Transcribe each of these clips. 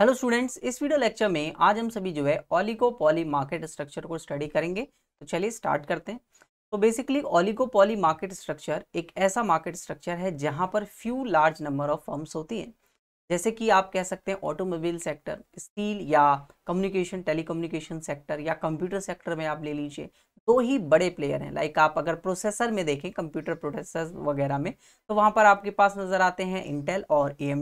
Hello students इस video lecture में आज हम सभी जो है पॉली मार्केट स्ट्रक्चर को स्टडी करेंगे तो चलिए स्टार्ट करते हैं तो बेसिकली पॉली मार्केट स्ट्रक्चर एक ऐसा मार्केट स्ट्रक्चर है जहां पर few large number of firms होती हैं जैसे कि आप कह सकते हैं ऑटोमोबाइल सेक्टर स्टील या कम्युनिकेशन टेलीकम्युनिकेशन सेक्टर या कंप्यूटर सेक्टर में आप ले लीजिए दो ही बड़े प्लेयर हैं लाइक आप अगर प्रोसेसर में देखें कंप्यूटर प्रोसेसर वगैरह में तो वहाँ पर आपके पास नज़र आते हैं इंटेल और ए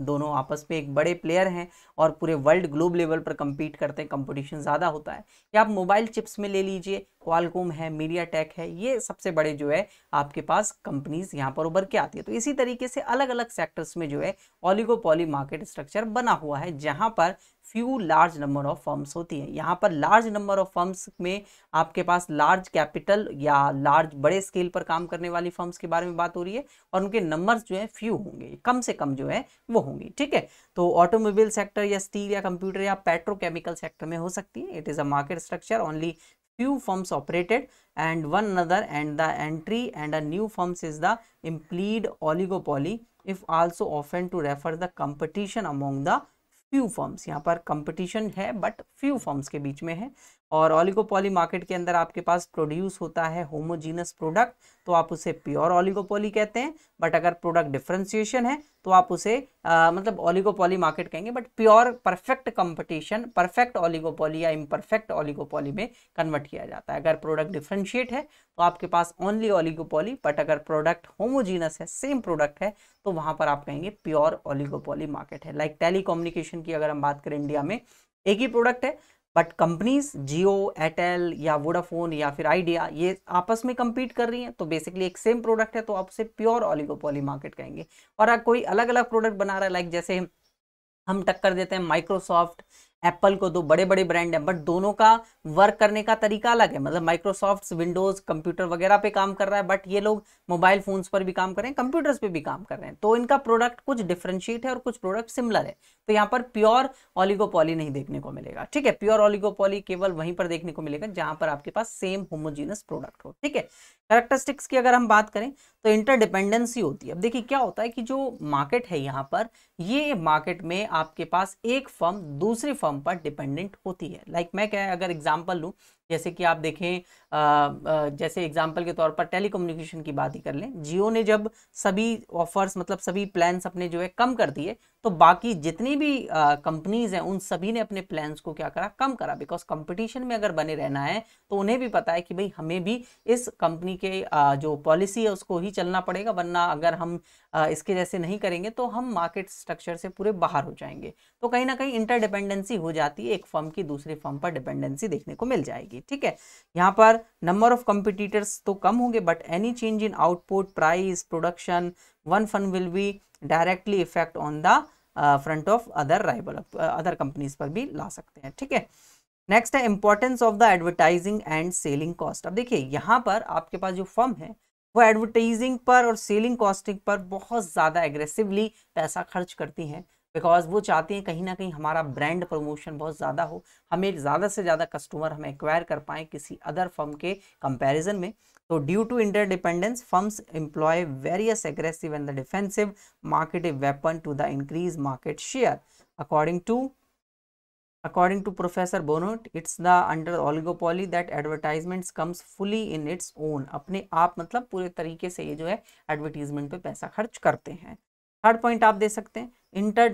दोनों आपस में एक बड़े प्लेयर हैं और पूरे वर्ल्ड ग्लोब लेवल पर कंपीट करते हैं कंपटीशन ज़्यादा होता है या आप मोबाइल चिप्स में ले लीजिए क्वालकोम है मीडिया टेक है ये सबसे बड़े जो है आपके पास कंपनीज यहाँ पर उभर के आती है तो इसी तरीके से अलग अलग सेक्टर्स में जो है ऑलिगोपॉली मार्केट स्ट्रक्चर बना हुआ है जहाँ पर few large number of firms होती हैं यहाँ पर लार्ज नंबर ऑफ फर्म्स में आपके पास लार्ज कैपिटल या लार्ज बड़े स्केल पर काम करने वाली फर्म्स के बारे में बात हो रही है और उनके नंबर्स जो है फ्यू होंगे कम से कम जो है वो होंगे ठीक है तो ऑटोमोबाइल सेक्टर या स्टील या कंप्यूटर या पेट्रोकेमिकल सेक्टर में हो सकती है it is a market structure only few firms operated and one other and the entry and a new firms is the implied oligopoly if also ऑफेंड to refer the competition among the few firms यहाँ पर competition है but few forms के बीच में है और oligopoly market के अंदर आपके पास प्रोड्यूस होता है होमोजीनस प्रोडक्ट तो आप उसे प्योर ऑलिगोपोली कहते हैं बट अगर प्रोडक्ट डिफ्रेंसिएशन है तो आप उसे आ, मतलब ऑलिगोपोली मार्केट कहेंगे but pure perfect competition perfect oligopoly या इम्परफेक्ट ऑलिगोपोली में कन्वर्ट किया जाता है अगर प्रोडक्ट डिफ्रेंशिएट है तो आपके पास ओनली ऑलिगोपोली बट अगर प्रोडक्ट होमोजीनस है सेम प्रोडक्ट है तो वहाँ पर आप कहेंगे प्योर ऑलिगोपोली मार्केट है लाइक टेली की अगर हम बात करें इंडिया में एक ही प्रोडक्ट है बट कंपनीज जियो एयरटेल या वोडाफोन या फिर आइडिया ये आपस में कम्पीट कर रही हैं तो बेसिकली एक सेम प्रोडक्ट है तो आप उसे प्योर ऑलिगोपोली मार्केट कहेंगे और अगर कोई अलग अलग प्रोडक्ट बना रहा है लाइक जैसे हम टक्कर देते हैं माइक्रोसॉफ्ट एप्पल को दो बड़े बड़े ब्रांड हैं बट दोनों का वर्क करने का तरीका अलग है मतलब माइक्रोसॉफ्ट विंडोज कंप्यूटर वगैरह पे काम कर रहा है बट ये लोग मोबाइल फोन्स पर भी काम कर रहे हैं कंप्यूटर्स पे भी काम कर रहे हैं तो इनका प्रोडक्ट कुछ डिफ्रेंशिएट है और कुछ प्रोडक्ट सिमिलर है तो यहाँ पर प्योर ऑलिगोपॉली नहीं देखने को मिलेगा ठीक है प्योर ऑलिगोपॉली केवल वहीं पर देखने को मिलेगा जहां पर आपके पास सेम होमोजीनस प्रोडक्ट हो ठीक है करेक्टरिस्टिक्स की अगर हम बात करें तो इंटरडिपेंडेंसी होती है अब देखिए क्या होता है कि जो मार्केट है यहाँ पर ये मार्केट में आपके पास एक फर्म दूसरी फर्म फॉर्म पर डिपेंडेंट होती है लाइक like मैं क्या अगर एग्जाम्पल लूँ जैसे कि आप देखें आ, आ, जैसे एग्जाम्पल के तौर पर टेलीकम्युनिकेशन की बात ही कर लें जियो ने जब सभी ऑफर्स मतलब सभी प्लान्स अपने जो है कम कर दिए तो बाकी जितनी भी कंपनीज हैं उन सभी ने अपने प्लान्स को क्या करा कम करा बिकॉज कंपटीशन में अगर बने रहना है तो उन्हें भी पता है कि भाई हमें भी इस कंपनी के आ, जो पॉलिसी है उसको ही चलना पड़ेगा वरना अगर हम इसके जैसे नहीं करेंगे तो हम मार्केट स्ट्रक्चर से पूरे बाहर हो जाएंगे तो कहीं ना कहीं इंटरडिपेंडेंसी हो जाती है एक फर्म की दूसरे फर्म पर डिपेंडेंसी देखने को मिल जाएगी जाएगी ठीक है यहाँ पर नंबर ऑफ कंपिटिटर्स तो कम होंगे but any change in output price production one firm will be directly effect on the front of other rival other companies पर भी ला सकते हैं ठीक है नेक्स्ट है importance of the advertising and selling cost अब देखिए यहाँ पर आपके पास जो फर्म है वो एडवर्टाइजिंग पर और सेलिंग कॉस्टिंग पर बहुत ज़्यादा एग्रेसिवली पैसा खर्च करती हैं बिकॉज वो चाहते हैं कहीं ना कहीं हमारा ब्रांड प्रमोशन बहुत ज़्यादा हो हमें ज़्यादा से ज़्यादा कस्टमर हम एक्वायर कर पाएँ किसी अदर फर्म के कंपैरिजन में तो ड्यू टू इंटर डिपेंडेंस firms employ various aggressive and the defensive market weapon to the increase market share according to according to professor बोनोट it's the under oligopoly that advertisements comes fully in its own अपने आप मतलब पूरे तरीके से ये जो है एडवर्टीजमेंट पे पैसा खर्च करते हैं थर्ड पॉइंट आप दे सकते हैं inter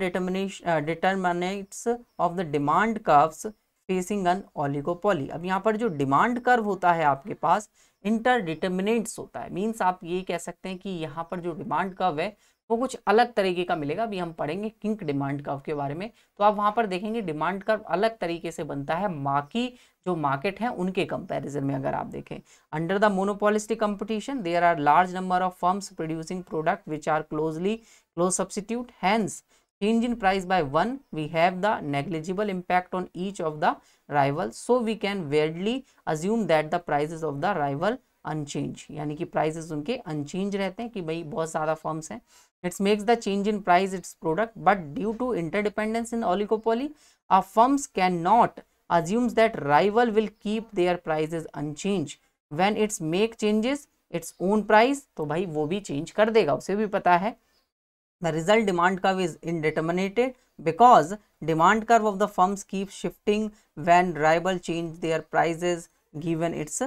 determinants of the demand curves facing an oligopoly अब यहाँ पर जो डिमांड कर्व होता है आपके पास इंटर डिटर्मिनेट्स होता है मीन्स आप ये कह सकते हैं कि यहाँ पर जो डिमांड कर्व है वो कुछ अलग तरीके का मिलेगा अभी हम पढ़ेंगे किंक डिमांड कर्व के बारे में तो आप वहाँ पर देखेंगे डिमांड कर्व अलग तरीके से बनता है माकी जो मार्केट है उनके कंपैरिजन में अगर आप देखें under the monopolistic competition there are large number of firms producing product which are closely close substitute hence change in price by one we have the negligible impact on each of the rival so we can vaguely assume that the price of the rival unchanged यानी कि prices उनके unchange रहते हैं कि भाई बहुत ज़्यादा firms हैं it's makes the change in price its product but due to interdependence in oligopoly uh firms can not assumes that rival will keep their prices unchanged when its make changes its own price तो भाई वो भी change कर देगा उसे भी पता है the result demand curve is indeterminate because demand curve of the firms keep shifting when rival change their prices given its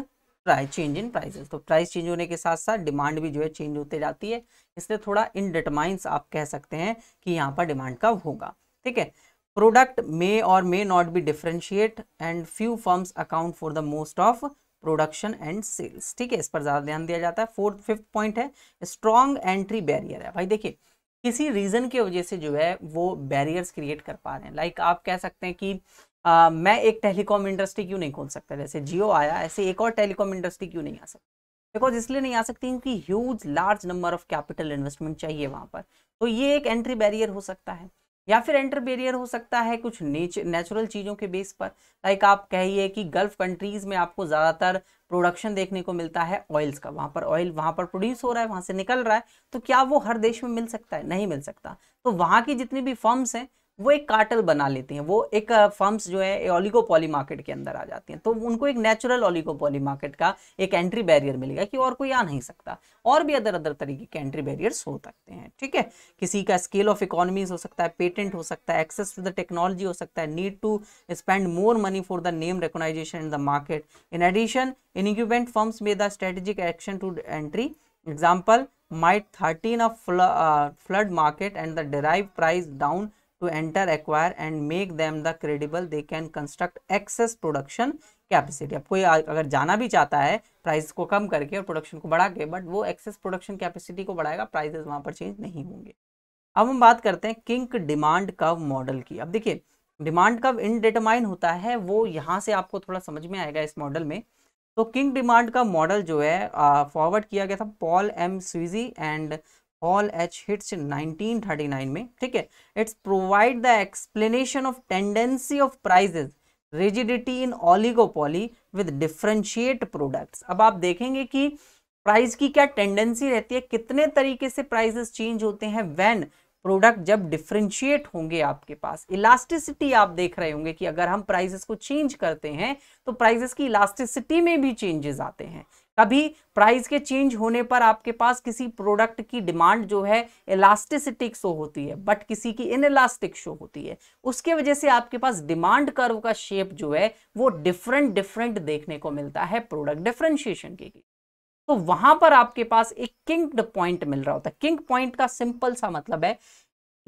price change in prices तो price change होने के साथ साथ demand भी जो है change होते जाती है इसलिए थोड़ा इनडिटमाइंस आप कह सकते हैं कि यहाँ पर demand curve होगा ठीक है प्रोडक्ट मे और may not be differentiate and few firms account for the most of production and sales ठीक है इस पर ज़्यादा ध्यान दिया जाता है फोर्थ फिफ्थ पॉइंट है स्ट्रॉन्ग एंट्री बैरियर है भाई देखिए किसी रीज़न की वजह से जो है वो बैरियर्स क्रिएट कर पा रहे हैं लाइक like आप कह सकते हैं कि आ, मैं एक टेलीकॉम इंडस्ट्री क्यों नहीं खोल सकता जैसे जियो आया ऐसे एक और टेलीकॉम इंडस्ट्री क्यों नहीं आ सकती बिकॉज इसलिए नहीं आ सकती क्योंकि huge large number of capital investment चाहिए वहाँ पर तो ये एक एंट्री बैरियर हो सकता है या फिर एंटर बेरियर हो सकता है कुछ नेच नेचुरल चीज़ों के बेस पर लाइक आप कहिए कि गल्फ कंट्रीज़ में आपको ज़्यादातर प्रोडक्शन देखने को मिलता है ऑयल्स का वहाँ पर ऑयल वहाँ पर प्रोड्यूस हो रहा है वहाँ से निकल रहा है तो क्या वो हर देश में मिल सकता है नहीं मिल सकता तो वहाँ की जितनी भी फर्म्स हैं वो एक कार्टल बना लेती हैं वो एक फर्म्स जो है ओलिगोपॉली मार्केट के अंदर आ जाती हैं तो उनको एक नेचुरल ओलिगोपॉली मार्केट का एक एंट्री बैरियर मिलेगा कि और कोई आ नहीं सकता और भी अदर अदर तरीके के एंट्री बैरियर्स हो सकते हैं ठीक है किसी का स्केल ऑफ इकोनॉमीज हो सकता है पेटेंट हो सकता है एक्सेस टू द टेक्नोलॉजी हो सकता है need to spend more money for the name recognition in the market in addition incumbent firms may the strategic action to entry example might threaten of flood market and the derive price down to enter acquire and make them the credible they can construct excess production capacity अब कोई अगर जाना भी चाहता है price को कम करके और प्रोडक्शन को बढ़ा के बट वो एक्सेस प्रोडक्शन कैपेसिटी को बढ़ाएगा प्राइसेस वहाँ पर चेंज नहीं होंगे अब हम बात करते हैं किंक डिमांड कव मॉडल की अब देखिए डिमांड कव इनडिटरमाइन होता है वो यहाँ से आपको थोड़ा समझ में आएगा इस मॉडल में तो किंग डिमांड का मॉडल जो है फॉरवर्ड किया गया था Paul M Sweezy and Hall H Hitch in 1939 में ठीक है it's provide the explanation of tendency of prices rigidity in oligopoly with differentiate products अब आप देखेंगे कि प्राइस की क्या टेंडेंसी रहती है कितने तरीके से प्राइजेस चेंज होते हैं वैन प्रोडक्ट जब डिफ्रेंशिएट होंगे आपके पास इलास्टिसिटी आप देख रहे होंगे कि अगर हम प्राइजेस को चेंज करते हैं तो प्राइजेस की इलास्टिसिटी में भी चेंजेस आते हैं कभी प्राइस के चेंज होने पर आपके पास किसी प्रोडक्ट की डिमांड जो है इलास्टिसिटिक शो होती है बट किसी की इन इलास्टिक शो होती है उसके वजह से आपके पास डिमांड कर्व का शेप जो है वो डिफरेंट डिफरेंट देखने को मिलता है प्रोडक्ट डिफ्रेंशिएशन के लिए तो वहां पर आपके पास एक किंग पॉइंट मिल रहा होता है किंग पॉइंट का सिंपल सा मतलब है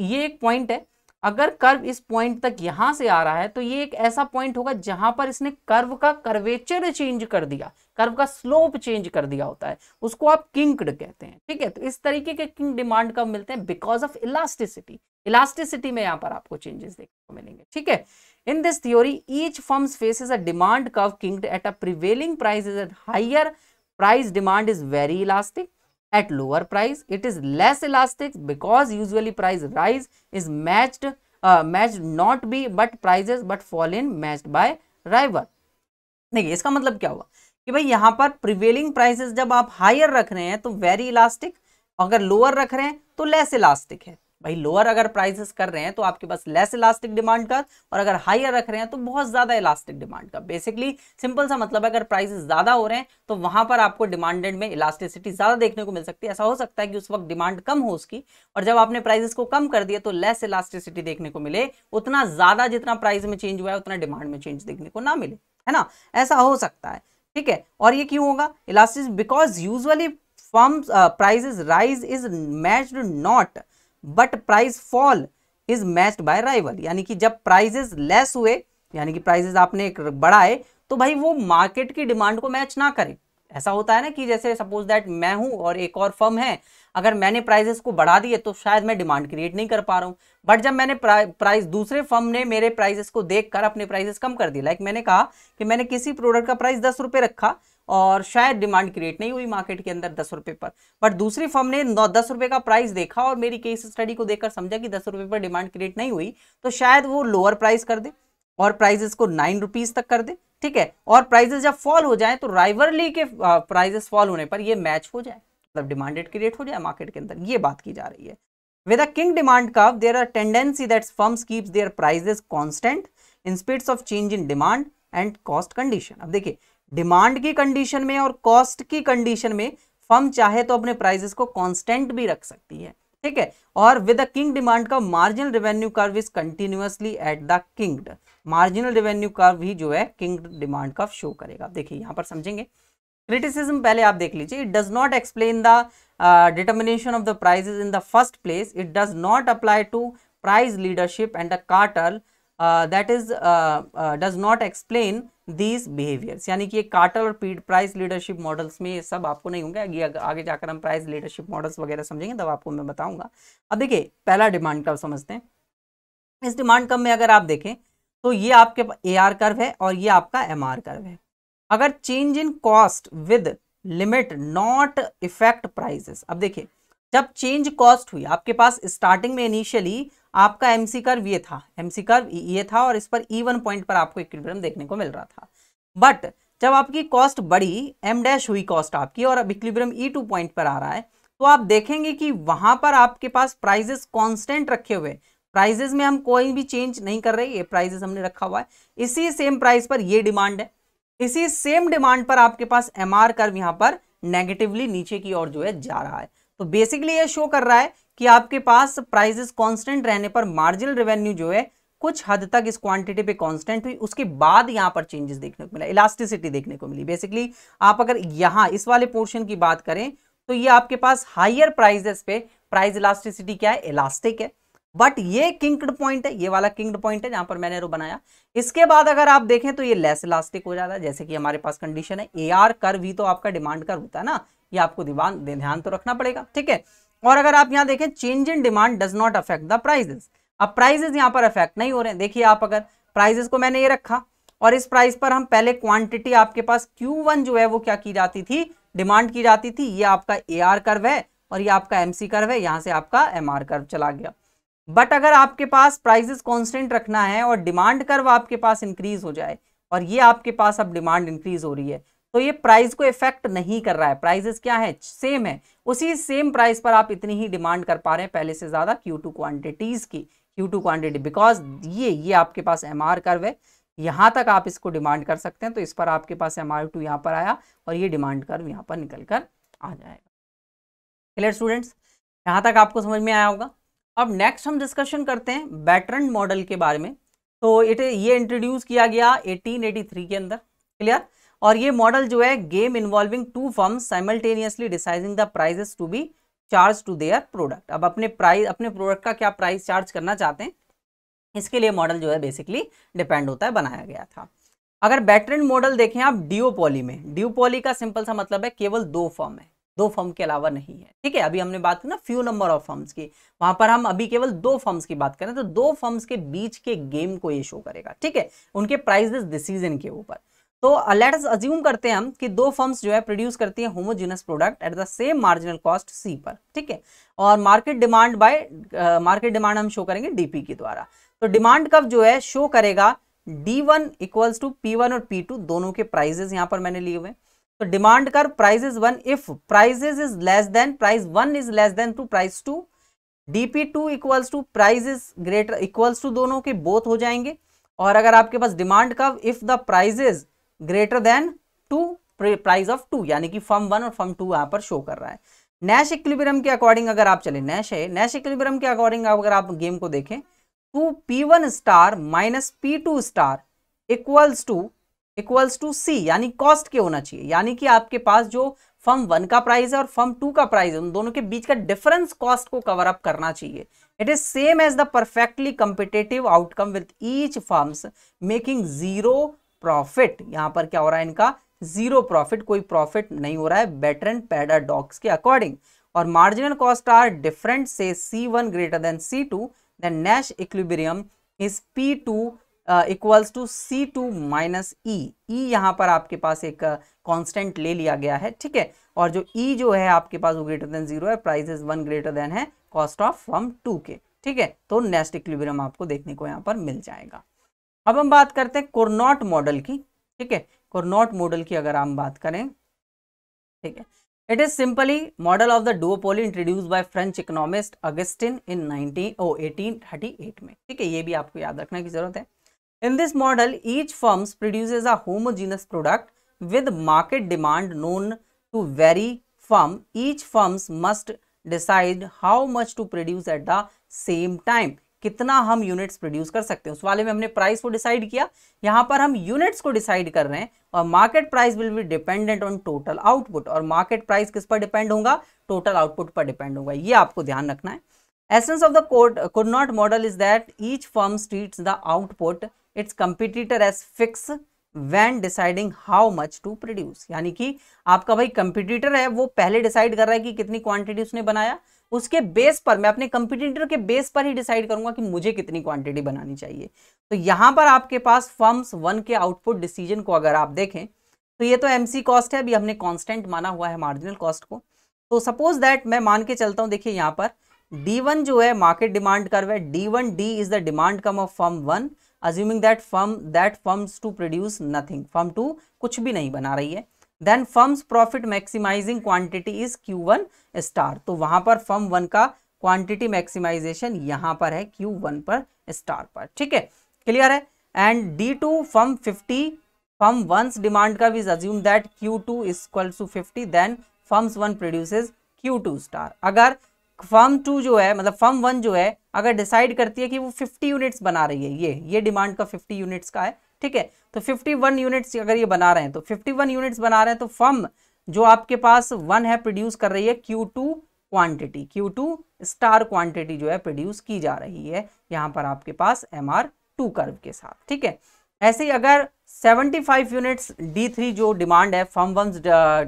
ये एक पॉइंट है अगर कर्व इस पॉइंट तक यहां से आ रहा है तो ये एक ऐसा पॉइंट होगा जहां पर इसने कर्व का कर्वेचर चेंज कर दिया कर्व का स्लोप चेंज कर दिया होता है उसको आप किंकड कहते हैं ठीक है तो इस तरीके के किंक डिमांड कब मिलते हैं बिकॉज ऑफ इलास्टिसिटी इलास्टिसिटी में यहाँ पर आपको चेंजेस देखने को मिलेंगे ठीक है in this theory each firm face is a demand curve kinked at a prevailing price is at higher price demand is very elastic at lower price it is less elastic because usually price raise is match match not be but prices but fall in match by rival देखिए इसका मतलब क्या हुआ कि भाई यहाँ पर prevailing prices जब आप हायर रख रहे हैं तो वेरी इलास्टिक अगर लोअर रख रहे हैं तो लेस इलास्टिक है भाई लोअर अगर प्राइसेस कर रहे हैं तो आपके पास लेस इलास्टिक डिमांड का और अगर हायर रख रहे हैं तो बहुत ज़्यादा इलास्टिक डिमांड का बेसिकली सिंपल सा मतलब है अगर प्राइसेस ज़्यादा हो रहे हैं तो वहां पर आपको डिमांडेड में इलास्टिसिटी ज़्यादा देखने को मिल सकती है ऐसा हो सकता है कि उस वक्त डिमांड कम हो उसकी और जब आपने प्राइजेस को कम कर दिया तो लेस इलास्टिसिटी देखने को मिले उतना ज़्यादा जितना प्राइस में चेंज हुआ है उतना डिमांड में चेंज देखने को ना मिले है ना ऐसा हो सकता है ठीक है और ये क्यों होगा elastic because usually firm prices raise is matched not but price fall is matched by rival यानी कि जब प्राइजेज लेस हुए यानी कि प्राइजेज आपने एक बढ़ाए तो भाई वो मार्केट की डिमांड को मैच ना करे ऐसा होता है ना कि जैसे सपोज दैट मैं हूँ और एक और फर्म है अगर मैंने प्राइजेस को बढ़ा दिए तो शायद मैं डिमांड क्रिएट नहीं कर पा रहा हूँ बट जब मैंने प्राइस दूसरे फर्म ने मेरे प्राइजेस को देख कर अपने प्राइजेस कम कर दिए लाइक मैंने कहा कि मैंने किसी प्रोडक्ट का प्राइस दस रुपये रखा और शायद डिमांड क्रिएट नहीं हुई मार्केट के अंदर दस रुपये पर बट दूसरी फर्म ने नौ दस रुपये का प्राइस देखा और मेरी केस स्टडी को देखकर समझा कि दस रुपये पर डिमांड क्रिएट नहीं हुई तो शायद वो लोअर प्राइस कर दे और प्राइजेस को नाइन रुपीज़ तक कर दे ठीक है और प्राइजेस जब फॉल हो जाए तो राइवरली के प्राइजेस फॉल होने पर ये मैच हो जाए मतलब डिमांडेड क्रिएट हो जाए मार्केट के अंदर ये बात की जा रही है with a king demand curve, there are tendency that firms keeps their prices constant in spite of change in demand and cost condition. अब देखिए डिमांड की कंडीशन में और कॉस्ट की कंडीशन में फर्म चाहे तो अपने प्राइजेस को कॉन्स्टेंट भी रख सकती है ठीक है और विद किंग डिमांड का marginal revenue curve is continuously at the kink marginal revenue curve ही जो है किंग डिमांड का शो करेगा देखिए यहां पर समझेंगे क्रिटिसिज्म पहले आप देख लीजिए it does not explain the determination of the prices in the first place it does not apply to price leadership and the cartel that is does not explain these not यानी कि ये cartel और पीट price leadership models में ये सब आपको नहीं होंगे आगे आगे जाकर हम प्राइस लीडरशिप मॉडल्स वगैरह समझेंगे तब आपको मैं बताऊंगा अब देखिए पहला डिमांड कर्व समझते हैं इस डिमांड कम में अगर आप देखें तो ये आपके ए आर कर्व है और ये आपका एम आर कर्व है अगर change in cost with limit not effect prices अब देखिए जब चेंज कॉस्ट हुई आपके पास स्टार्टिंग में इनिशियली आपका एमसी सी कर्व ये था एमसी सी कर्व ये था और इस पर ई वन पॉइंट पर आपको इक्विलिब्रियम देखने को मिल रहा था बट जब आपकी कॉस्ट बढ़ी एम डैश हुई कॉस्ट आपकी और अब इक्विलिब्रियम ई टू पॉइंट पर आ रहा है तो आप देखेंगे कि वहां पर आपके पास प्राइजेस कॉन्स्टेंट रखे हुए प्राइजेस में हम कोई भी चेंज नहीं कर रहे ये प्राइजेस हमने रखा हुआ है इसी सेम प्राइस पर ये डिमांड है इसी सेम डिमांड पर आपके पास एमआर कर्व यहां पर नेगेटिवली नीचे की ओर जो है जा रहा है तो बेसिकली ये शो कर रहा है कि आपके पास प्राइजेस कांस्टेंट रहने पर मार्जिनल रेवेन्यू जो है कुछ हद तक इस क्वांटिटी पे कांस्टेंट हुई उसके बाद यहाँ पर चेंजेस देखने को मिला इलास्टिसिटी देखने को मिली बेसिकली आप अगर यहाँ इस वाले पोर्शन की बात करें तो ये आपके पास हायर प्राइजेस पे प्राइस इलास्टिसिटी क्या है इलास्टिक है बट ये किंकड पॉइंट है ये वाला किंगड पॉइंट है जहां पर मैंने बनाया इसके बाद अगर आप देखें तो ये लेस इलास्टिक हो जाता है जैसे कि हमारे पास कंडीशन है ए आर कर भी तो आपका डिमांड कर होता है ना ये आपको दिवान ध्यान तो रखना पड़ेगा ठीक है और अगर आप यहाँ देखें change in demand does not affect the prices अब प्राइजेस यहाँ पर अफेक्ट नहीं हो रहे हैं देखिए आप अगर प्राइजेस को मैंने ये रखा और इस प्राइस पर हम पहले क्वांटिटी आपके पास Q1 जो है वो क्या की जाती थी डिमांड की जाती थी ये आपका ए आर कर्व है और ये आपका एम सी कर्व है यहाँ से आपका एम आर कर्व चला गया बट अगर आपके पास प्राइजेस कॉन्स्टेंट रखना है और डिमांड कर्व आपके पास इंक्रीज हो जाए और ये आपके पास अब डिमांड इंक्रीज हो रही है तो ये प्राइस को इफेक्ट नहीं कर रहा है प्राइजेस क्या है सेम है उसी सेम प्राइस पर आप इतनी ही डिमांड कर पा रहे हैं पहले से ज़्यादा क्यू टू क्वान्टिटीज़ की क्यू टू क्वान्टिटी बिकॉज ये ये आपके पास एम आर कर्व है यहां तक आप इसको डिमांड कर सकते हैं तो इस पर आपके पास एम आर टू यहाँ पर आया और ये डिमांड कर्व यहाँ पर निकल कर आ जाएगा क्लियर स्टूडेंट्स यहां तक आपको समझ में आया होगा अब नेक्स्ट हम डिस्कशन करते हैं बैटरन मॉडल के बारे में तो इट ये इंट्रोड्यूस किया गया थ्री के अंदर क्लियर और ये मॉडल जो है game involving two firm simultaneously deciding the prices to be charge to their product अब अपने प्राइस अपने प्रोडक्ट का क्या प्राइस चार्ज करना चाहते हैं इसके लिए मॉडल जो है बेसिकली डिपेंड होता है बनाया गया था अगर बैटरेंड मॉडल देखें आप डिओपोली में डिओपोली का सिंपल सा मतलब है केवल दो फर्म है दो फर्म के अलावा नहीं है ठीक है अभी हमने बात की ना फ्यू नंबर ऑफ फर्म्स की वहां पर हम अभी केवल दो फर्म्स की बात करें तो दो फर्म्स के बीच के गेम को ये शो करेगा ठीक है उनके प्राइजेस डिसीजन के ऊपर तो लेट अज्यूम करते हैं हम कि दो फर्म्स जो है प्रोड्यूस करती है homogeneous product at the same marginal cost C पर ठीक है और market demand by market demand हम शो करेंगे डीपी के द्वारा तो डिमांड कब जो है शो करेगा D one equals to P one और पी टू दोनों के प्राइजेस यहां पर मैंने लिए हुए तो demand curve prices one if prices is less than price one is less than two price two DP two equals to price is greater equals to दोनों के बोथ हो जाएंगे और अगर आपके पास demand curve if the prices greater than two price of two यानी कि फॉर्म वन और फॉर्म टू यहाँ पर शो कर रहा है नैश इक्विलिब्रियम के अकॉर्डिंग अगर आप चले नैश है नैश इक्विलिब्रियम के अकॉर्डिंग अगर आप गेम को देखें two P one star minus P two star equals to equals to C यानी कॉस्ट के होना चाहिए यानी कि आपके पास जो फॉर्म वन का प्राइस है और फॉर्म टू का प्राइस है उन दोनों के बीच का डिफरेंस कॉस्ट को कवर अप करना चाहिए it is same as the perfectly competitive outcome with each firms making zero profit यहां पर क्या हो रहा है इनका जीरो प्रॉफिट कोई प्रॉफिट नहीं हो रहा है बेटर एंड पैडर डॉग्स के अकॉर्डिंग और मार्जिनल कॉस्ट आर डिफरेंट से C one greater than C two then Nash equilibrium is P two equals to C two minus E E यहाँ पर आपके पास एक कांस्टेंट uh, ले लिया गया है ठीक है और जो ई e जो है आपके पास वो ग्रेटर देन जीरो है price is one greater than है कॉस्ट ऑफ फ्रॉम टू के ठीक है तो नेस्ट इक्विबेरियम आपको देखने को यहाँ पर मिल जाएगा अब हम बात करते हैं कोरनॉट मॉडल की ठीक है कोरनॉट मॉडल की अगर हम बात करें ठीक है it is simply model of the duopoly introduce by French economist Augustin in 19 thirty eight में ठीक है ये भी आपको याद रखने की जरूरत है in this model each firms produce a homogenous product with market demand known to very firm each firms must decide how much to produce at the same time कितना हम यूनिट्स प्रोड्यूस कर सकते हैं उस वाले में हमने प्राइस को डिसाइड किया यहां पर हम यूनिट्स को डिसाइड कर रहे हैं और market price will be dependent on total output और मार्केट प्राइस किस पर डिपेंड होगा टोटल आउटपुट पर डिपेंड होगा ये आपको ध्यान रखना है essence of the code Cournot model is that each firm treats the output its competitor as fix when deciding how much to produce यानी कि आपका भाई कंपिटिटर है वो पहले डिसाइड कर रहा है कि कितनी क्वांटिटी उसने बनाया उसके बेस पर मैं अपने कंपिटिटर के बेस पर ही डिसाइड करूंगा कि मुझे कितनी क्वांटिटी बनानी चाहिए तो यहां पर आपके पास फर्म्स वन के आउटपुट डिसीजन को अगर आप देखें तो ये तो एमसी कॉस्ट है अभी हमने कांस्टेंट माना हुआ है मार्जिनल कॉस्ट को तो सपोज दैट मैं मान के चलता हूं देखिए यहाँ पर डी जो है market demand curve D one D is the demand curve of firm one assuming that firm that firms two produce nothing firm two कुछ भी नहीं बना रही है then firms profit maximising quantity is Q one star तो वहां पर firm one का क्वांटिटी मैक्सिमाइजेशन यहां पर है क्यू वन पर स्टार पर ठीक है क्लियर है and D two firm fifty firm one demand का विज assume that Q two is equal to fifty then firms one produces Q two star अगर फर्म टू जो है मतलब फर्म वन जो है अगर डिसाइड करती है कि वो फिफ्टी यूनिट्स बना रही है ये ये डिमांड का फिफ्टी यूनिट्स का है ठीक है तो 51 यूनिट्स अगर ये बना रहे हैं तो 51 यूनिट्स बना रहे हैं तो फर्म जो आपके पास वन है प्रोड्यूस कर रही है Q two quantity Q two star quantity जो है प्रोड्यूस की जा रही है यहां पर आपके पास एम आर टू कर्व के साथ ठीक है ऐसे ही अगर 75 यूनिट्स डी थ्री जो डिमांड है फर्म वन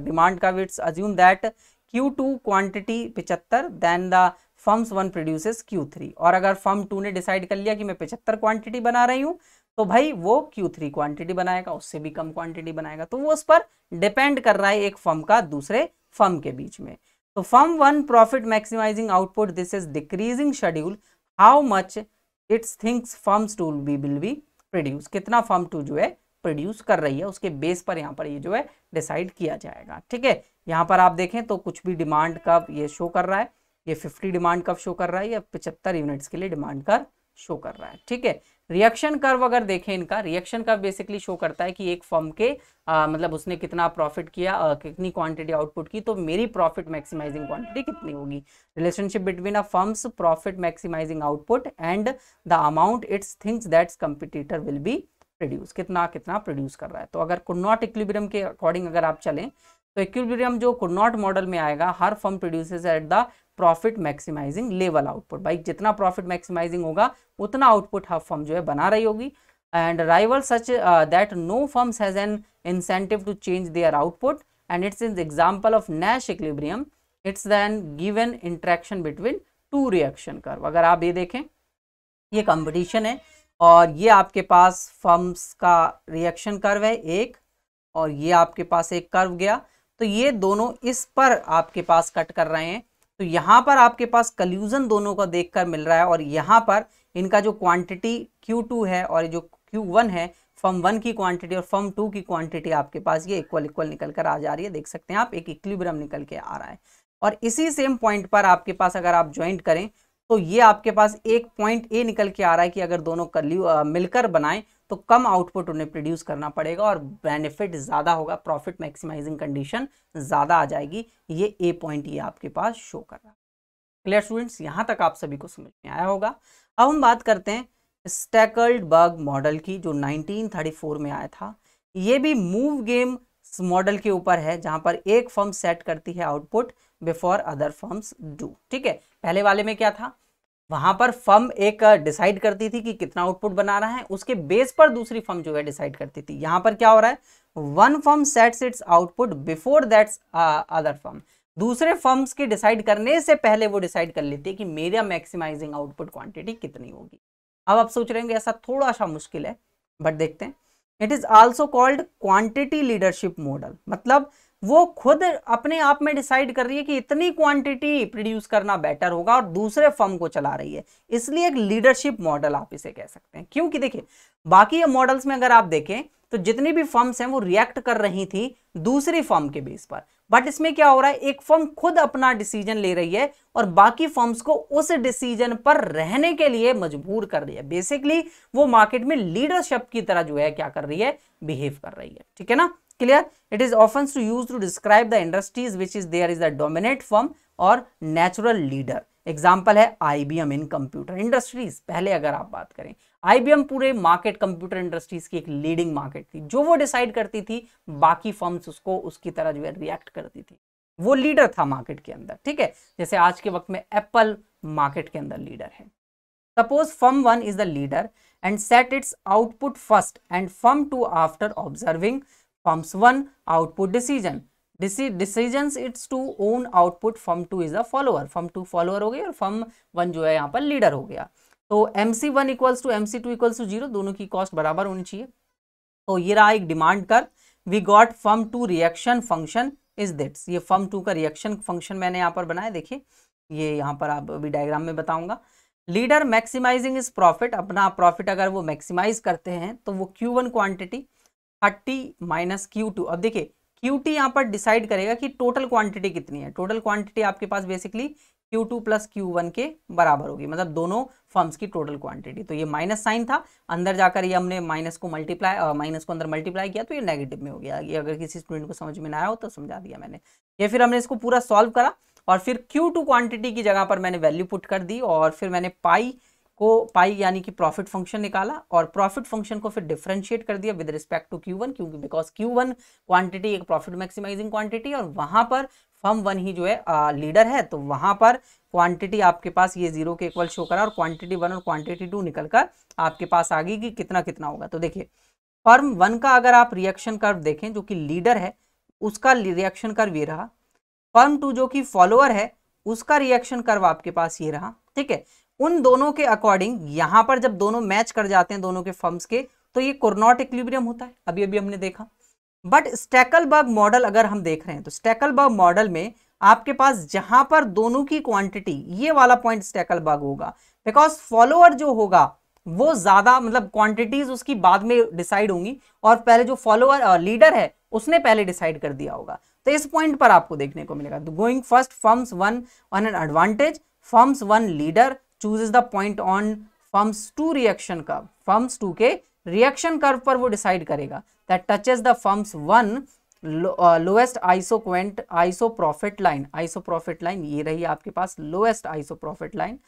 डिमांड का विट्स assume that Q two quantity पिचहत्तर then the firms one produces Q three और अगर फर्म टू ने डिसाइड कर लिया कि मैं पिचहत्तर क्वांटिटी बना रही हूँ तो भाई वो क्यू थ्री क्वांटिटी बनाएगा उससे भी कम क्वांटिटी बनाएगा तो वो उस पर डिपेंड कर रहा है एक फर्म का दूसरे फर्म के बीच में तो firm one profit maximising output this is decreasing schedule how much its thinks firm two be will be produce कितना फर्म टू जो है प्रोड्यूस कर रही है उसके बेस पर यहाँ पर ये जो है डिसाइड किया जाएगा ठीक है यहाँ पर आप देखें तो कुछ भी डिमांड कब ये शो कर रहा है ये 50 डिमांड कब शो कर रहा है या 75 यूनिट्स के लिए डिमांड कर शो कर रहा है ठीक है रिएक्शन कर्व अगर देखें इनका रिएक्शन कर्व बेसिकली शो करता है कि एक फर्म के आ, मतलब उसने कितना प्रॉफिट किया आ, कितनी क्वांटिटी आउटपुट की तो मेरी प्रॉफिट मैक्सिमाइजिंग क्वांटिटी कितनी होगी relationship between a firms profit maximising output and the amount its things that's competitor will be produce कितना कितना प्रोड्यूस कर रहा है तो अगर कुड नॉट इक्विलिब्रियम के अकॉर्डिंग अगर आप चलें तो इक्विलिब्रियम जो कुड नॉट मॉडल में आएगा हर firm produces at the profit maximising level output भाई जितना प्रॉफिट मैक्सिमाइजिंग होगा उतना आउटपुट हर फर्म जो है बना रही होगी and rival such that no firms has an incentive to change their output and it's in example of Nash equilibrium it's then given interaction between two reaction curve. अगर आप ये देखें ये कंपटीशन है और ये आपके पास फर्म्स का रिएक्शन कर्व है एक और ये आपके पास एक कर्व गया तो ये दोनों इस पर आपके पास कट कर रहे हैं तो यहाँ पर आपके पास कल्यूजन दोनों का देखकर मिल रहा है और यहाँ पर इनका जो क्वांटिटी Q2 है और जो Q1 है फॉर्म वन की क्वांटिटी और फॉर्म टू की क्वांटिटी आपके पास ये इक्वल इक्वल निकल कर आ जा रही है देख सकते हैं आप एक इक्लिब्रम निकल के आ रहा है और इसी सेम पॉइंट पर आपके पास अगर आप ज्वाइंट करें तो ये आपके पास एक पॉइंट ए निकल के आ रहा है कि अगर दोनों कल्यू मिलकर बनाएं तो कम आउटपुट उन्हें प्रोड्यूस करना पड़ेगा और बेनिफिट ज़्यादा होगा प्रॉफिट मैक्सिमाइजिंग कंडीशन ज़्यादा आ जाएगी ये ए पॉइंट ये आपके पास शो कर रहा है क्लियर स्टूडेंट्स यहां तक आप सभी को समझ में आया होगा अब हम बात करते हैं स्टैकल्ड बग मॉडल की जो 1934 में आया था ये भी मूव गेम मॉडल के ऊपर है जहां पर एक फर्म सेट करती है output before other firms do ठीक है पहले वाले में क्या था वहां पर फर्म एक डिसाइड करती थी कि कितना आउटपुट बना रहा है उसके बेस पर दूसरी फर्म जो है डिसाइड करती थी यहां पर क्या हो रहा है one firm sets its output before that's other firm दूसरे फर्म्स की डिसाइड करने से पहले वो डिसाइड कर लेती है कि मेरा मैक्सिमाइजिंग आउटपुट क्वांटिटी कितनी होगी अब आप सोच रहे होंगे ऐसा थोड़ा सा मुश्किल है बट देखते हैं it is also called quantity leadership model मतलब वो खुद अपने आप में डिसाइड कर रही है कि इतनी क्वांटिटी प्रोड्यूस करना बेटर होगा और दूसरे फर्म को चला रही है इसलिए एक लीडरशिप मॉडल आप इसे कह सकते हैं क्योंकि देखिए बाकी मॉडल्स में अगर आप देखें तो जितनी भी फर्म्स हैं वो रिएक्ट कर रही थी दूसरी फर्म के बेस पर बट इसमें क्या हो रहा है एक फर्म खुद अपना डिसीजन ले रही है और बाकी फर्म्स को उस डिसीजन पर रहने के लिए मजबूर कर रही है बेसिकली वो मार्केट में लीडरशिप की तरह जो है क्या कर रही है बिहेव कर रही है ठीक है ना clear it is often to use to describe the industries which is there is the dominate form और नेचुरल लीडर एग्जाम्पल है आईबीएम इन कंप्यूटर इंडस्ट्रीज पहले अगर आप बात करें आईबीएम पूरे मार्केट कंप्यूटर इंडस्ट्रीज की एक लीडिंग मार्केट थी जो वो डिसाइड करती थी बाकी फर्म्स उसको उसकी तरह जो है रिएक्ट करती थी वो लीडर था मार्केट के अंदर ठीक है जैसे आज के वक्त में एप्पल मार्केट के अंदर लीडर है suppose firm one is the leader and set its output first and firm two after observing forms one output decision decision its to own output form two is a follower form two follower हो गया और form one जो है यहाँ पर leader हो गया तो M C one equals to M C two equals to zero दोनों की कॉस्ट बराबर होनी चाहिए तो ये रहा एक डिमांड कर we got form two reaction function is दिट्स ये फॉर्म टू का रिएक्शन फंक्शन मैंने यहाँ पर बनाया देखिए ये यहाँ पर आप अभी डायग्राम में बताऊंगा लीडर मैक्सिमाइजिंग इज प्रॉफिट अपना प्रॉफिट अगर वो मैक्सिमाइज करते हैं तो वो Q one quantity thirty minus Q two अब देखिए क्यू टी यहाँ पर डिसाइड करेगा कि टोटल क्वांटिटी कितनी है टोटल क्वांटिटी आपके पास basically Q two plus Q one के बराबर होगी मतलब दोनों फर्म्स की टोटल क्वांटिटी तो ये माइनस साइन था अंदर जाकर ये हमने माइनस को मल्टीप्लाई माइनस को अंदर मल्टीप्लाई किया तो ये नेगेटिव में हो गया ये अगर किसी स्टूडेंट को समझ में ना आया हो तो समझा दिया मैंने ये फिर हमने इसको पूरा सॉल्व करा और फिर क्यू टू क्वांटिटी की जगह पर मैंने वैल्यू पुट कर दी और फिर मैंने पाई को पाई यानी कि प्रॉफिट फंक्शन निकाला और प्रॉफिट फंक्शन को फिर डिफ्रेंशिएट कर दिया विद रिस्पेक्ट टू वन क्योंकि बिकॉज वन क्वांटिटी एक प्रॉफिट मैक्सिमाइजिंग क्वांटिटी और वहां पर फर्म वन ही जो है लीडर है तो वहां पर क्वांटिटी आपके पास ये जीरो के इक्वल शो करा और क्वांटिटी वन और क्वांटिटी टू निकलकर आपके पास आ गई कि कितना कितना होगा तो देखिए फर्म वन का अगर आप रिएक्शन कर्व देखें जो कि लीडर है उसका रिएक्शन कर्व ये रहा फर्म टू जो कि फॉलोअर है उसका रिएक्शन कर्व आपके पास ये रहा ठीक है उन दोनों के अकॉर्डिंग यहां पर जब दोनों मैच कर जाते हैं दोनों के फर्म्स के तो ये कोर्नॉट इक्विलिब्रियम होता है अभी अभी हमने देखा बट स्टैकलबर्ग मॉडल अगर हम देख रहे हैं तो स्टैकलबर्ग मॉडल में आपके पास जहां पर दोनों की क्वांटिटी ये वाला पॉइंट स्टैकलबर्ग होगा बिकॉज फॉलोअर जो होगा वो ज्यादा मतलब क्वांटिटीज उसकी बाद में डिसाइड होंगी और पहले जो फॉलोअर लीडर है उसने पहले डिसाइड कर दिया होगा तो इस पॉइंट पर आपको देखने को मिलेगा going first firms one on an advantage firms one leader chooses the point on firms two reaction curve firms two के रिएक्शन कर्व पर वो डिसाइड करेगा that touches the firms one lowest iso quant iso profit line iso profit line ये रही आपके पास lowest iso profit line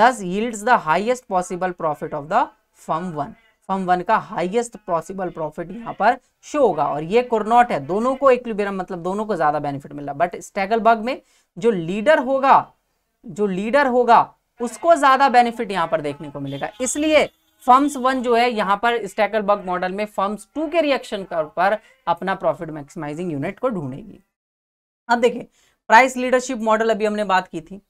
this yields the highest possible profit of the firm one firm one का highest possible profit यहाँ पर show होगा और ये कुरनॉट है दोनों को एक मतलब दोनों को ज्यादा बेनिफिट मिल रहा बट स्टैगल बग में जो लीडर होगा जो लीडर होगा उसको ज्यादा बेनिफिट यहाँ पर देखने को मिलेगा इसलिए फर्म्स वन जो है यहाँ पर स्टैकल बग मॉडल में फर्म्स टू के रिएक्शन पर अपना प्रॉफिट मैक्सिमाइजिंग यूनिट को ढूंढेगी अब देखिए प्राइस लीडरशिप मॉडल अभी हमने बात की थी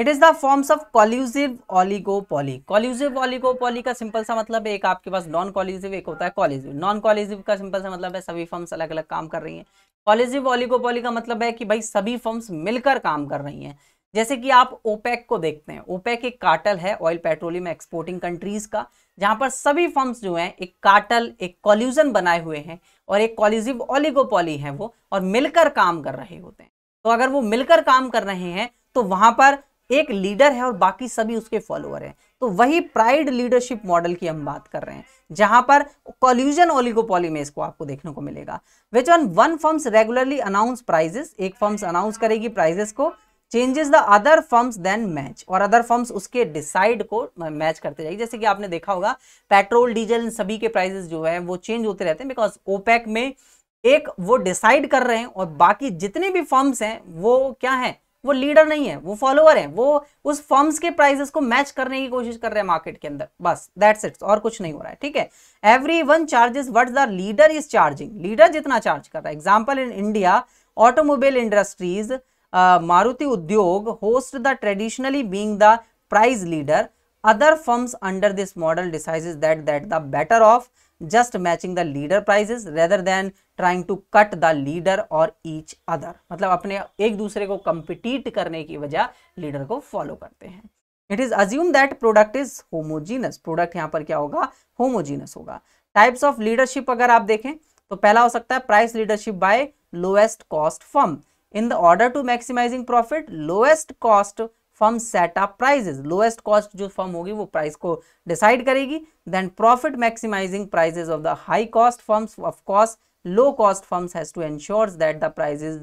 it is the forms of collusive oligopoly collusive oligopoly का सिंपल सा मतलब है एक आपके पास नॉन कॉलिजिव एक होता है कॉलेजिव नॉन कॉलेजिव का सिंपल सा मतलब है सभी फॉर्म्स अलग अलग काम कर रही हैं कॉलेजिव ऑलिगोपोली का मतलब है कि भाई सभी फॉर्म्स मिलकर काम कर रही हैं जैसे कि आप ओपेक को देखते हैं ओपेक एक कार्टल है ऑयल पेट्रोलियम एक्सपोर्टिंग कंट्रीज का जहां पर सभी फर्म्स जो हैं एक कार्टल एक कॉल्यूजन बनाए हुए हैं और एक कॉल्यूजिव ओलिगोपोली है वो और मिलकर काम कर रहे होते हैं तो अगर वो मिलकर काम कर रहे हैं तो वहां पर एक लीडर है और बाकी सभी उसके फॉलोअर हैं तो वही प्राइड लीडरशिप मॉडल की हम बात कर रहे हैं जहां पर कॉल्यूजन ओलिगोपोली में इसको आपको देखने को मिलेगा which one one firms regularly announce prices एक फर्म्स अनाउंस करेगी प्राइजेस को changes the other firms then match और अदर फर्म्स उसके डिसाइड को मैच करते जाएगी जैसे कि आपने देखा होगा पेट्रोल डीजल इन सभी के प्राइजेस जो है वो चेंज होते रहते हैं बिकॉज ओपेक में एक वो डिसाइड कर रहे हैं और बाकी जितने भी फर्म्स हैं वो क्या है वो लीडर नहीं है वो फॉलोअर है वो उस फर्म्स के प्राइजेस को मैच करने की कोशिश कर रहे हैं मार्केट के अंदर बस दैट्स इट्स और कुछ नहीं हो रहा है ठीक है every one charges what the leader is charging leader जितना चार्ज कर रहा है example in India automobile industries Maruti Udyog host the traditionally being the price leader other firms under this model decides that that the better off just matching the leader price rather than trying to cut the leader और each other मतलब अपने एक दूसरे को कंपिटीट करने की वजह leader को फॉलो करते हैं it is assume that product is homogeneous product यहाँ पर क्या होगा होमोजीनस होगा टाइप्स ऑफ लीडरशिप अगर आप देखें तो पहला हो सकता है price leadership by lowest cost firm in the order to maximising profit lowest cost firm setup prices lowest cost जो फर्म होगी वो प्राइस को डिसाइड करेगी then profit maximising prices of the high cost firm of low cost firms to ensure that the prices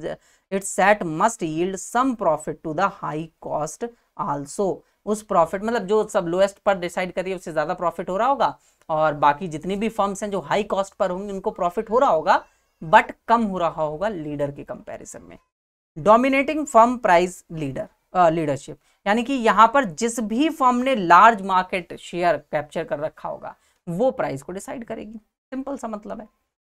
its set must yield some profit to the high cost also उस profit मतलब जो सब lowest पर decide करिए उससे ज्यादा profit हो रहा होगा और बाकी जितनी भी फर्म्स हैं जो हाई कॉस्ट पर होंगी उनको प्रॉफिट हो रहा होगा बट कम हो रहा होगा लीडर के कंपैरिजन में dominating firm price leader leadership यानी कि यहां पर जिस भी फर्म ने लार्ज मार्केट शेयर कैप्चर कर रखा होगा वो प्राइस को डिसाइड करेगी सिंपल सा मतलब है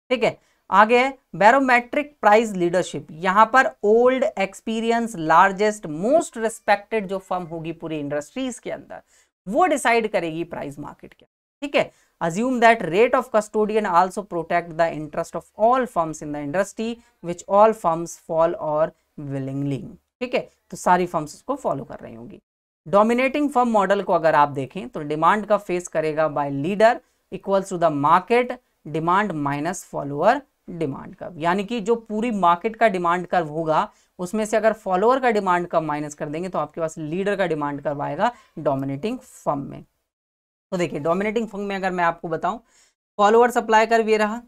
ठीक है आगे है बैरोमेट्रिक प्राइस लीडरशिप यहाँ पर old experience largest most respected जो फर्म होगी पूरी इंडस्ट्रीज के अंदर वो डिसाइड करेगी प्राइस मार्केट के ठीक है assume that rate of custodian also protect the interest of all firms in the industry which all firms fall और विलिंगली ठीक है तो सारी फर्म्स उसको फॉलो कर रही होंगी डोमिनेटिंग फर्म मॉडल को अगर आप देखें तो डिमांड का फेस करेगा by leader equals to the market demand minus follower demand curve यानी कि जो पूरी मार्केट का डिमांड कर्व होगा उसमें से अगर फॉलोअर का डिमांड कर्व माइनस कर देंगे तो आपके पास लीडर का डिमांड कर्व आएगा डोमिनेटिंग फर्म में तो देखिए डोमिनेटिंग फर्म में अगर मैं आपको बताऊं फॉलोअर सप्लाई कर्व ये रहा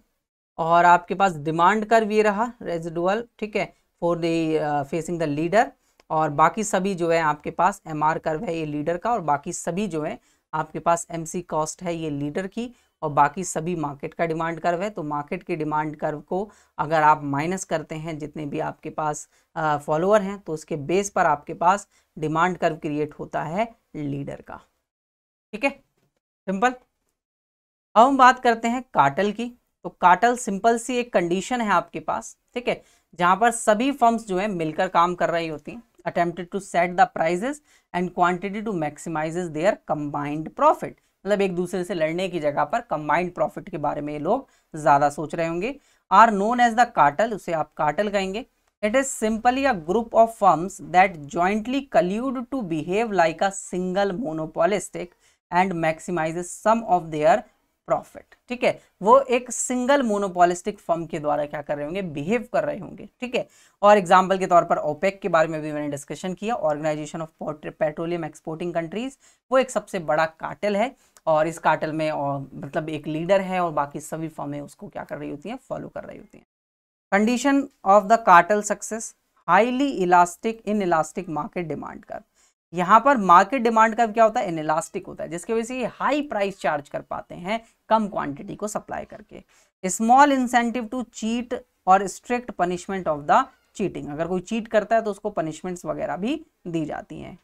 और आपके पास डिमांड कर्व ये रहा रेजिडुअल ठीक है for the facing the leader और बाकी सभी जो है आपके पास एम आर कर्व है ये लीडर का और बाकी सभी जो है आपके पास एम सी कॉस्ट है ये लीडर की और बाकी सभी मार्केट का डिमांड कर्व है तो मार्केट के डिमांड कर्व को अगर आप माइनस करते हैं जितने भी आपके पास फॉलोअर uh, हैं तो उसके बेस पर आपके पास डिमांड कर्व क्रिएट होता है लीडर का ठीक है सिंपल अब हम बात करते हैं काटल की तो काटल सिंपल सी एक कंडीशन है आपके पास ठीक है जहाँ पर सभी फर्म्स जो है मिलकर काम कर रही होती हैं attempted to set the prices and quantity to maximises their combined profit मतलब एक दूसरे से लड़ने की जगह पर कम्बाइंड प्रॉफिट के बारे में ये लोग ज़्यादा सोच रहे होंगे आर नोन एज द काटल उसे आप काटल कहेंगे it is simply a group of firms that jointly collude to behave like a single monopolistic and maximise sum of their profit ठीक है वो एक सिंगल मोनोपोलिस्टिक फर्म के द्वारा क्या कर रहे होंगे बिहेव कर रहे होंगे ठीक है और एग्जाम्पल के तौर पर ओपेक के बारे में भी मैंने डिस्कशन किया organisation of petroleum exporting countries वो एक सबसे बड़ा कार्टल है और इस कार्टल में और मतलब एक लीडर है और बाकी सभी फर्में उसको क्या कर रही होती हैं फॉलो कर रही होती हैं condition of the cartel success highly elastic in elastic market demand कर यहाँ पर मार्केट डिमांड का क्या होता है इनलास्टिक होता है जिसकी वजह से ये हाई प्राइस चार्ज कर पाते हैं कम क्वांटिटी को सप्लाई करके स्मॉल इंसेंटिव टू चीट और strict punishment of the cheating अगर कोई चीट करता है तो उसको पनिशमेंट्स वगैरह भी दी जाती हैं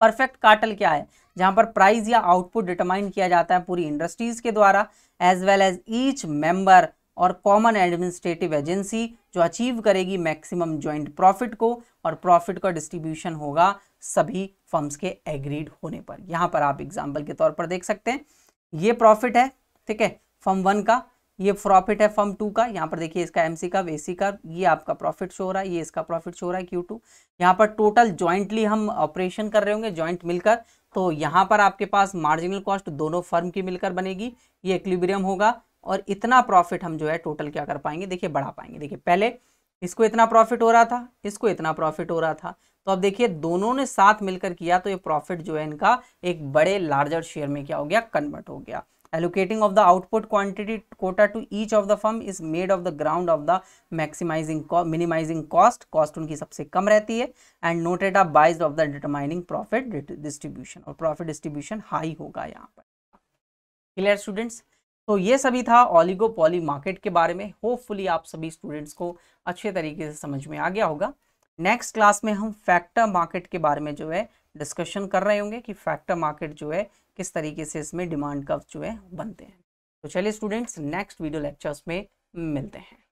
परफेक्ट कार्टल क्या है जहां पर प्राइस या आउटपुट डिटरमाइन किया जाता है पूरी इंडस्ट्रीज के द्वारा as well as each member और कॉमन एडमिनिस्ट्रेटिव एजेंसी जो अचीव करेगी मैक्सिमम जॉइंट प्रॉफिट को और प्रॉफिट का डिस्ट्रीब्यूशन होगा सभी फर्म्स के एग्रीड होने पर यहां पर आप एग्जाम्पल के तौर पर देख सकते हैं ये प्रॉफिट है ठीक है फर्म वन का ये प्रॉफिट है फर्म टू का यहाँ पर देखिए इसका एमसी का वेसी का ये आपका प्रॉफिट शो हो रहा है ये इसका प्रॉफिट शो हो रहा है क्यू टू यहाँ पर टोटल जॉइंटली हम ऑपरेशन कर रहे होंगे जॉइंट मिलकर तो यहाँ पर आपके पास मार्जिनल कॉस्ट दोनों फर्म की मिलकर बनेगी ये एक्लिब्रियम होगा और इतना प्रॉफिट हम जो है टोटल क्या कर पाएंगे देखिए बढ़ा पाएंगे देखिए पहले इसको इतना प्रॉफिट हो रहा था इसको इतना प्रॉफिट हो रहा था तो अब देखिए दोनों ने साथ मिलकर किया तो ये प्रॉफिट जो है इनका एक बड़े लार्जर शेयर में क्या हो गया कन्वर्ट हो गया allocating of the output quantity quota to each of the firm is made of the ground of the maximizing minimizing cost cost उनकी सबसे कम रहती है and noted up bias of the determining profit distribution और profit distribution high होगा यहाँ पर clear students तो ये सभी था ऑलिगो पॉली मार्केट के बारे में होपफुली आप सभी स्टूडेंट्स को अच्छे तरीके से समझ में आ गया होगा नेक्स्ट क्लास में हम फैक्टर मार्केट के बारे में जो है डिस्कशन कर रहे होंगे कि फैक्टर मार्केट जो है किस तरीके से इसमें डिमांड कव जो है बनते हैं तो चलिए स्टूडेंट्स नेक्स्ट वीडियो लेक्चर्स में मिलते हैं